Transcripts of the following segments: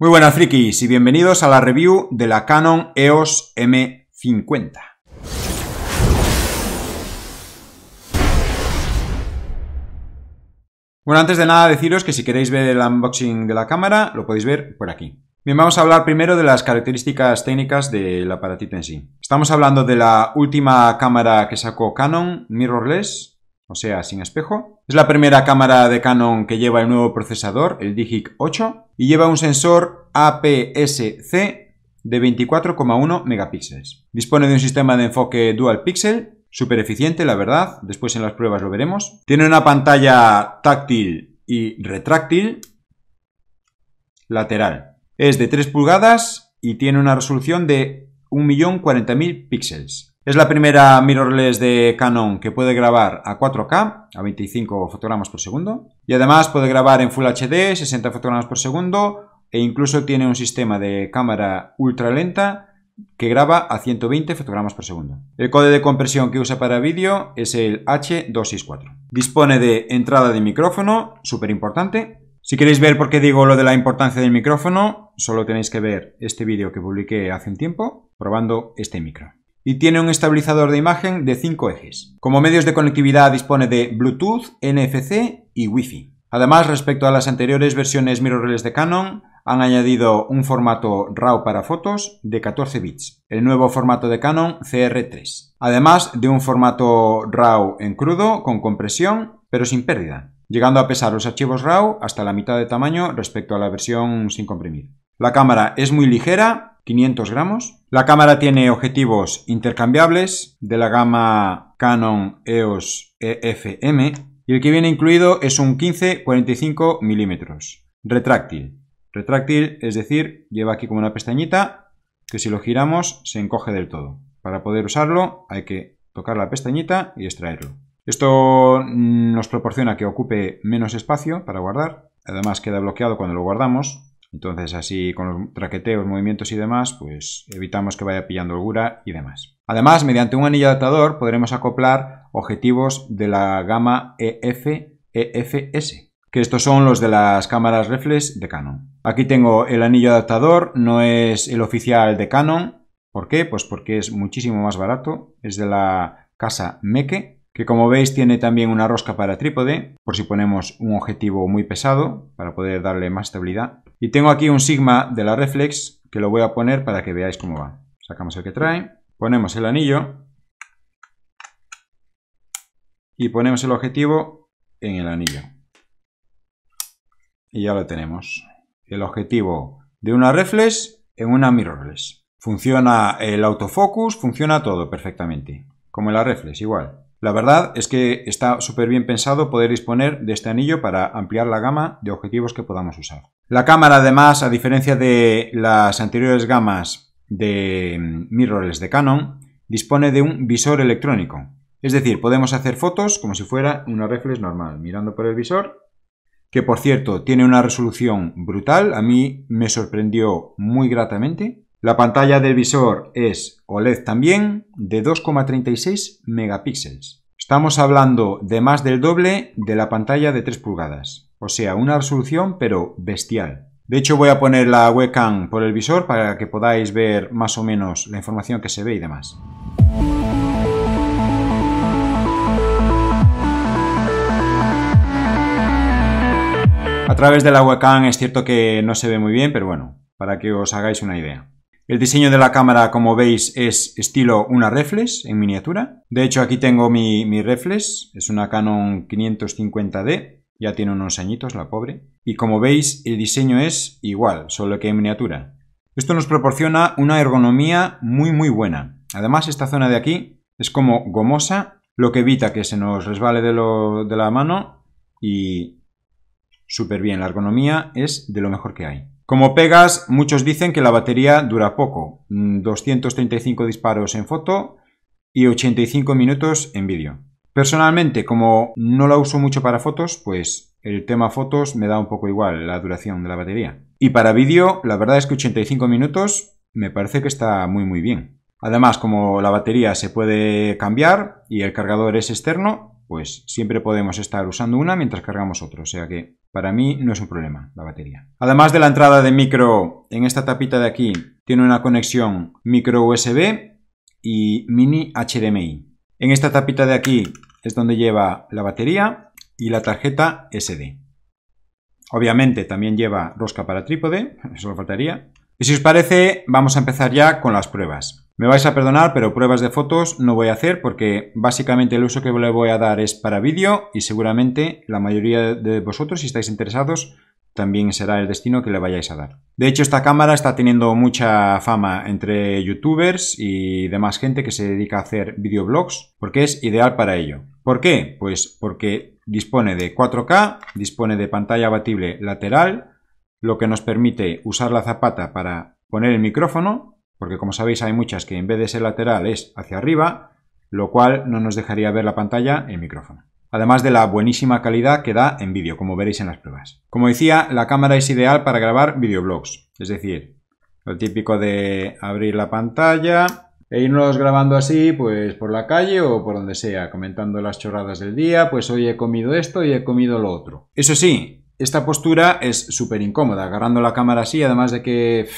Muy buenas frikis y bienvenidos a la review de la Canon EOS M50. Bueno, antes de nada deciros que si queréis ver el unboxing de la cámara, lo podéis ver por aquí. Bien, vamos a hablar primero de las características técnicas del aparatito en sí. Estamos hablando de la última cámara que sacó Canon, mirrorless, o sea, sin espejo. Es la primera cámara de Canon que lleva el nuevo procesador, el Digic 8, y lleva un sensor APS-C de 24,1 megapíxeles. Dispone de un sistema de enfoque dual pixel, súper eficiente, la verdad, después en las pruebas lo veremos. Tiene una pantalla táctil y retráctil lateral. Es de 3 pulgadas y tiene una resolución de 1.040.000 píxeles. Es la primera mirrorless de Canon que puede grabar a 4K, a 25 fotogramas por segundo. Y además puede grabar en Full HD, 60 fotogramas por segundo. E incluso tiene un sistema de cámara ultra lenta que graba a 120 fotogramas por segundo. El código de compresión que usa para vídeo es el H264. Dispone de entrada de micrófono, súper importante. Si queréis ver por qué digo lo de la importancia del micrófono, solo tenéis que ver este vídeo que publiqué hace un tiempo probando este micro y tiene un estabilizador de imagen de 5 ejes. Como medios de conectividad dispone de Bluetooth, NFC y Wi-Fi. Además, respecto a las anteriores versiones mirrorless de Canon, han añadido un formato RAW para fotos de 14 bits, el nuevo formato de Canon CR3, además de un formato RAW en crudo con compresión pero sin pérdida, llegando a pesar los archivos RAW hasta la mitad de tamaño respecto a la versión sin comprimir. La cámara es muy ligera 500 gramos. La cámara tiene objetivos intercambiables de la gama Canon EOS EFM y el que viene incluido es un 15-45 milímetros. Retráctil. Retráctil, es decir, lleva aquí como una pestañita que si lo giramos se encoge del todo. Para poder usarlo hay que tocar la pestañita y extraerlo. Esto mm, nos proporciona que ocupe menos espacio para guardar. Además queda bloqueado cuando lo guardamos entonces así con los traqueteos, movimientos y demás, pues evitamos que vaya pillando holgura y demás. Además, mediante un anillo adaptador podremos acoplar objetivos de la gama EF, EFS, que estos son los de las cámaras reflex de Canon. Aquí tengo el anillo adaptador, no es el oficial de Canon. ¿Por qué? Pues porque es muchísimo más barato, es de la casa Meke que como veis tiene también una rosca para trípode, por si ponemos un objetivo muy pesado, para poder darle más estabilidad. Y tengo aquí un Sigma de la Reflex, que lo voy a poner para que veáis cómo va. Sacamos el que trae, ponemos el anillo, y ponemos el objetivo en el anillo. Y ya lo tenemos. El objetivo de una reflex en una mirrorless. Funciona el autofocus, funciona todo perfectamente. Como la reflex, igual. La verdad es que está súper bien pensado poder disponer de este anillo para ampliar la gama de objetivos que podamos usar. La cámara además, a diferencia de las anteriores gamas de mm, mirrorless de Canon, dispone de un visor electrónico. Es decir, podemos hacer fotos como si fuera una reflex normal, mirando por el visor que por cierto tiene una resolución brutal, a mí me sorprendió muy gratamente. La pantalla del visor es OLED también de 2,36 megapíxeles. Estamos hablando de más del doble de la pantalla de 3 pulgadas. O sea, una resolución pero bestial. De hecho voy a poner la webcam por el visor para que podáis ver más o menos la información que se ve y demás. A través de la webcam es cierto que no se ve muy bien, pero bueno, para que os hagáis una idea. El diseño de la cámara, como veis, es estilo una reflex en miniatura. De hecho, aquí tengo mi, reflex, es una Canon 550D, ya tiene unos añitos la pobre. Y como veis, el diseño es igual, solo que en miniatura. Esto nos proporciona una ergonomía muy muy buena. Además, esta zona de aquí es como gomosa, lo que evita que se nos resbale de, de la mano y súper bien. La ergonomía es de lo mejor que hay. Como pegas, muchos dicen que la batería dura poco, 235 mm, disparos en foto y 85 minutos en vídeo. Personalmente, como no la uso mucho para fotos, pues el tema fotos me da un poco igual la duración de la batería. Y para vídeo, la verdad es que 85 minutos me parece que está muy muy bien. Además, como la batería se puede cambiar y el cargador es externo, pues siempre podemos estar usando una mientras cargamos otro. O sea que para mí no es un problema la batería. Además de la entrada de micro en esta tapita de aquí, tiene una conexión micro USB y mini HDMI. En esta tapita de aquí es donde lleva la batería y la tarjeta SD. Obviamente también lleva rosca para trípode, eso lo faltaría. Y si os parece, vamos a empezar ya con las pruebas. Me vais a perdonar, pero pruebas de fotos no voy a hacer porque básicamente el uso que le voy a dar es para vídeo y seguramente la mayoría de vosotros, si estáis interesados, también será el destino que le vayáis a dar. De hecho, esta cámara está teniendo mucha fama entre youtubers y demás gente que se dedica a hacer videoblogs porque es ideal para ello. ¿Por qué? Pues porque dispone de 4K, dispone de pantalla abatible lateral, lo que nos permite usar la zapata para poner el micrófono porque como sabéis hay muchas que en vez de ser lateral es hacia arriba, lo cual no nos dejaría ver la pantalla y el micrófono. Además de la buenísima calidad que da en vídeo, como veréis en las pruebas. Como decía, la cámara es ideal para grabar videoblogs, es decir, lo típico de abrir la pantalla e irnos grabando así, pues por la calle o por donde sea, comentando las chorradas del día, pues hoy he comido esto y he comido lo otro. Eso sí, esta postura es súper incómoda, agarrando la cámara así, además de que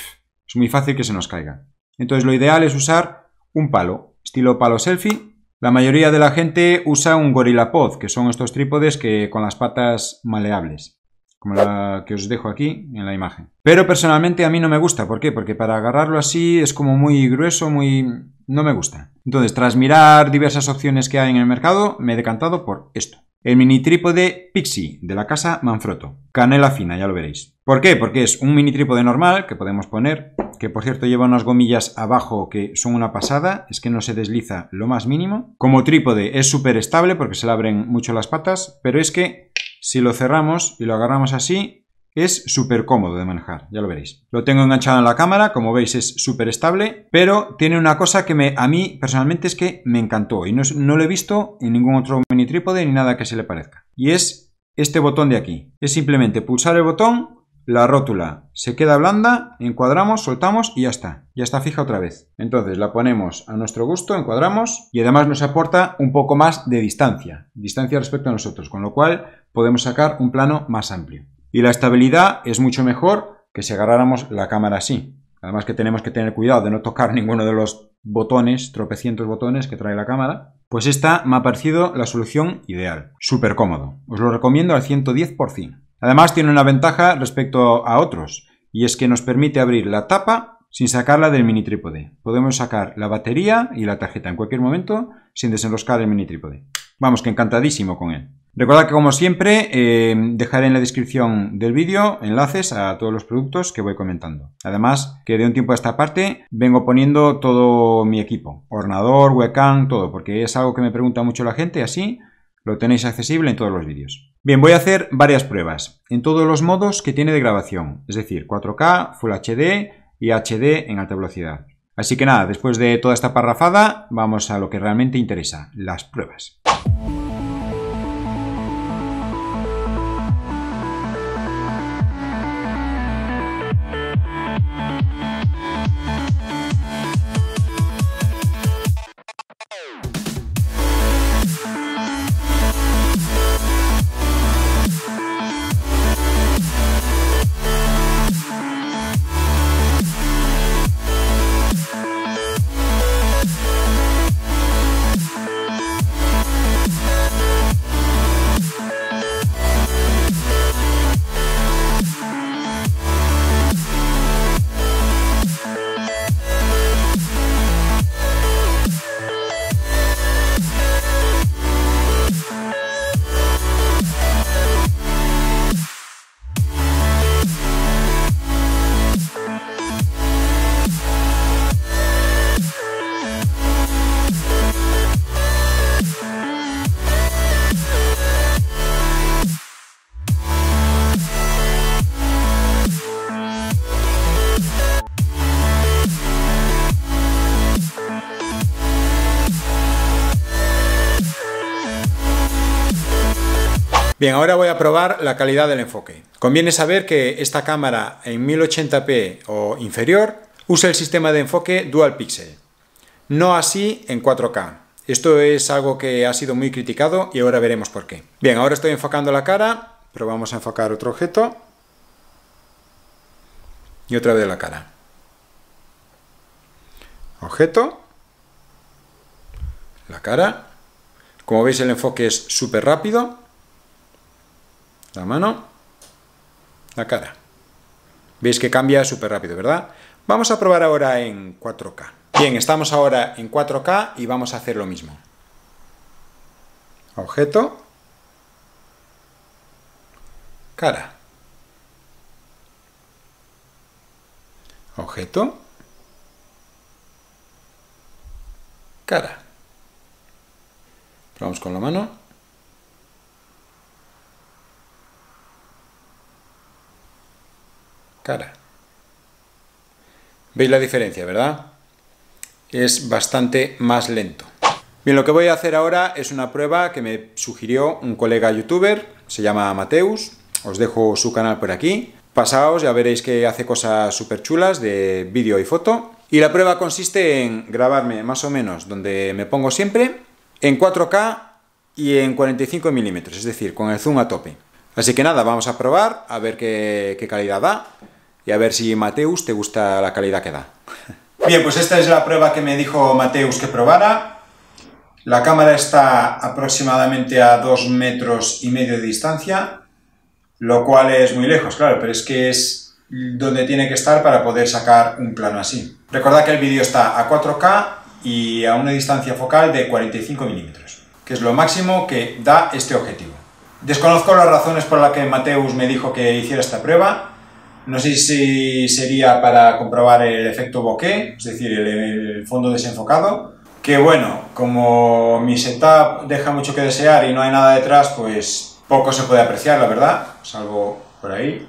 es muy fácil que se nos caiga. Entonces lo ideal es usar un palo, estilo palo selfie. La mayoría de la gente usa un Pod, que son estos trípodes que con las patas maleables, como la que os dejo aquí en la imagen. Pero personalmente a mí no me gusta, ¿por qué? Porque para agarrarlo así es como muy grueso, muy... no me gusta. Entonces, tras mirar diversas opciones que hay en el mercado, me he decantado por esto. El mini trípode Pixie de la casa Manfrotto. Canela fina, ya lo veréis. ¿Por qué? Porque es un mini trípode normal que podemos poner, que por cierto lleva unas gomillas abajo que son una pasada, es que no se desliza lo más mínimo. Como trípode es súper estable porque se le abren mucho las patas, pero es que si lo cerramos y lo agarramos así, es súper cómodo de manejar, ya lo veréis. Lo tengo enganchado en la cámara, como veis es súper estable, pero tiene una cosa que me, a mí personalmente es que me encantó y no, no lo he visto en ningún otro mini trípode ni nada que se le parezca. Y es este botón de aquí. Es simplemente pulsar el botón, la rótula se queda blanda, encuadramos, soltamos y ya está. Ya está fija otra vez. Entonces la ponemos a nuestro gusto, encuadramos y además nos aporta un poco más de distancia. Distancia respecto a nosotros, con lo cual podemos sacar un plano más amplio. Y la estabilidad es mucho mejor que si agarráramos la cámara así. Además que tenemos que tener cuidado de no tocar ninguno de los botones, tropecientos botones que trae la cámara. Pues esta me ha parecido la solución ideal. Súper cómodo. Os lo recomiendo al 110%. Además tiene una ventaja respecto a otros. Y es que nos permite abrir la tapa sin sacarla del mini trípode. Podemos sacar la batería y la tarjeta en cualquier momento sin desenroscar el mini trípode. Vamos, que encantadísimo con él. Recuerda que como siempre eh, dejaré en la descripción del vídeo enlaces a todos los productos que voy comentando. Además que de un tiempo a esta parte vengo poniendo todo mi equipo, ordenador, webcam, todo, porque es algo que me pregunta mucho la gente, así lo tenéis accesible en todos los vídeos. Bien, voy a hacer varias pruebas en todos los modos que tiene de grabación, es decir, 4K, Full HD y HD en alta velocidad. Así que nada, después de toda esta parrafada, vamos a lo que realmente interesa, las pruebas. Bien, ahora voy a probar la calidad del enfoque. Conviene saber que esta cámara en 1080p o inferior usa el sistema de enfoque Dual Pixel, no así en 4K. Esto es algo que ha sido muy criticado y ahora veremos por qué. Bien, ahora estoy enfocando la cara, pero vamos a enfocar otro objeto y otra vez la cara. Objeto, la cara. Como veis el enfoque es súper rápido. La mano, la cara. Veis que cambia súper rápido, ¿verdad? Vamos a probar ahora en 4K. Bien, estamos ahora en 4K y vamos a hacer lo mismo. Objeto. Cara. Objeto. Cara. Probamos con la mano. cara. ¿Veis la diferencia, verdad? Es bastante más lento. Bien, lo que voy a hacer ahora es una prueba que me sugirió un colega youtuber, se llama Mateus, os dejo su canal por aquí. Pasaos, ya veréis que hace cosas súper chulas de vídeo y foto. Y la prueba consiste en grabarme más o menos donde me pongo siempre, en 4K y en 45 milímetros, es decir, con el zoom a tope. Así que nada, vamos a probar, a ver qué, qué calidad da y a ver si Mateus te gusta la calidad que da. Bien, pues esta es la prueba que me dijo Mateus que probara. La cámara está aproximadamente a 2 metros y medio de distancia, lo cual es muy lejos, claro, pero es que es donde tiene que estar para poder sacar un plano así. Recordad que el vídeo está a 4K y a una distancia focal de 45 milímetros, que es lo máximo que da este objetivo. Desconozco las razones por las que Mateus me dijo que hiciera esta prueba, no sé si sería para comprobar el efecto bokeh, es decir, el, el fondo desenfocado, que bueno, como mi setup deja mucho que desear y no hay nada detrás, pues poco se puede apreciar, la verdad, salvo por ahí,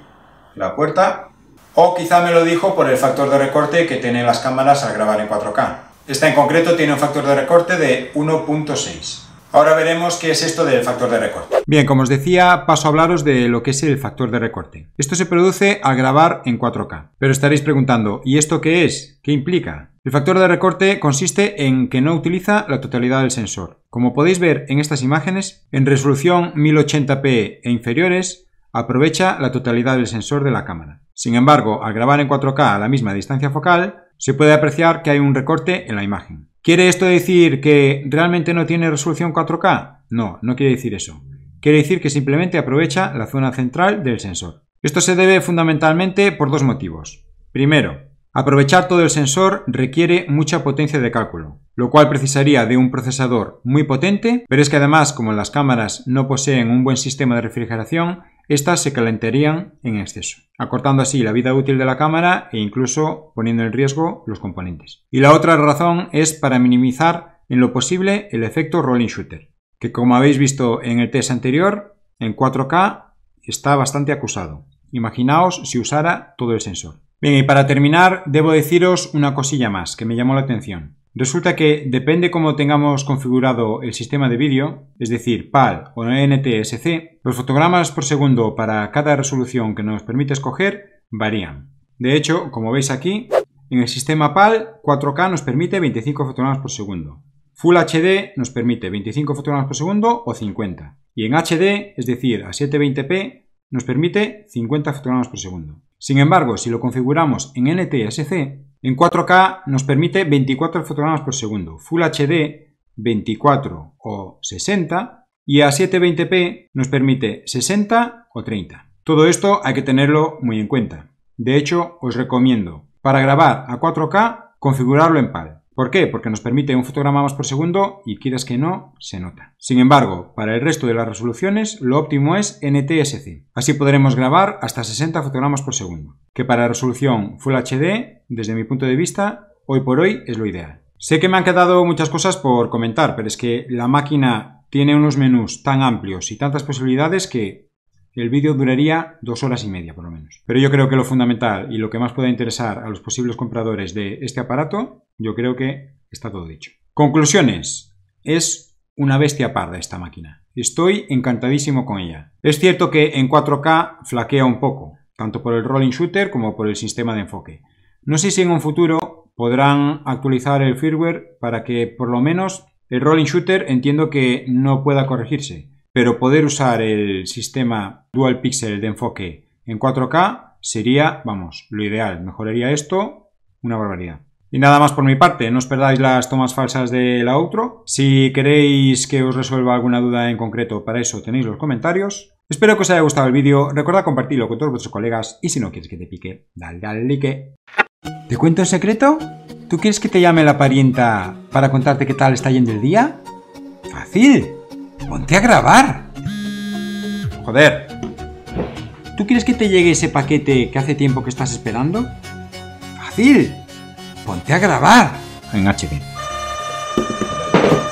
la puerta. O quizá me lo dijo por el factor de recorte que tienen las cámaras al grabar en 4K. Esta en concreto tiene un factor de recorte de 1.6. Ahora veremos qué es esto del factor de recorte. Bien, como os decía, paso a hablaros de lo que es el factor de recorte. Esto se produce al grabar en 4K. Pero estaréis preguntando, ¿y esto qué es? ¿Qué implica? El factor de recorte consiste en que no utiliza la totalidad del sensor. Como podéis ver en estas imágenes, en resolución 1080p e inferiores, aprovecha la totalidad del sensor de la cámara. Sin embargo, al grabar en 4K a la misma distancia focal, se puede apreciar que hay un recorte en la imagen. ¿Quiere esto decir que realmente no tiene resolución 4K? No, no quiere decir eso. Quiere decir que simplemente aprovecha la zona central del sensor. Esto se debe fundamentalmente por dos motivos. Primero, aprovechar todo el sensor requiere mucha potencia de cálculo, lo cual precisaría de un procesador muy potente, pero es que además como las cámaras no poseen un buen sistema de refrigeración, estas se calentarían en exceso, acortando así la vida útil de la cámara e incluso poniendo en riesgo los componentes. Y la otra razón es para minimizar en lo posible el efecto rolling shooter, que como habéis visto en el test anterior, en 4K está bastante acusado. Imaginaos si usara todo el sensor. Bien, y para terminar, debo deciros una cosilla más que me llamó la atención. Resulta que depende cómo tengamos configurado el sistema de vídeo, es decir, PAL o NTSC, los fotogramas por segundo para cada resolución que nos permite escoger varían. De hecho, como veis aquí, en el sistema PAL 4K nos permite 25 fotogramas por segundo. Full HD nos permite 25 fotogramas por segundo o 50. Y en HD, es decir, a 720p, nos permite 50 fotogramas por segundo. Sin embargo, si lo configuramos en NTSC, en 4K nos permite 24 fotogramas por segundo, Full HD 24 o 60 y a 720p nos permite 60 o 30. Todo esto hay que tenerlo muy en cuenta. De hecho, os recomiendo para grabar a 4K configurarlo en PAL ¿Por qué? Porque nos permite un fotograma más por segundo y quieras que no, se nota. Sin embargo, para el resto de las resoluciones, lo óptimo es NTSC. Así podremos grabar hasta 60 fotogramas por segundo, que para resolución Full HD, desde mi punto de vista, hoy por hoy es lo ideal. Sé que me han quedado muchas cosas por comentar, pero es que la máquina tiene unos menús tan amplios y tantas posibilidades que el vídeo duraría dos horas y media, por lo menos. Pero yo creo que lo fundamental y lo que más pueda interesar a los posibles compradores de este aparato, yo creo que está todo dicho. Conclusiones. Es una bestia parda esta máquina. Estoy encantadísimo con ella. Es cierto que en 4K flaquea un poco, tanto por el rolling shooter como por el sistema de enfoque. No sé si en un futuro podrán actualizar el firmware para que por lo menos el rolling shooter entiendo que no pueda corregirse, pero poder usar el sistema dual pixel de enfoque en 4K sería, vamos, lo ideal. Mejoraría esto una barbaridad. Y nada más por mi parte, no os perdáis las tomas falsas de la outro. Si queréis que os resuelva alguna duda en concreto, para eso tenéis los comentarios. Espero que os haya gustado el vídeo, recuerda compartirlo con todos vuestros colegas y si no quieres que te pique, dale al like. ¿Te cuento un secreto? ¿Tú quieres que te llame la parienta para contarte qué tal está yendo el día? ¡Fácil! ponte a grabar. Joder. ¿Tú quieres que te llegue ese paquete que hace tiempo que estás esperando? Fácil. Ponte a grabar. En HD.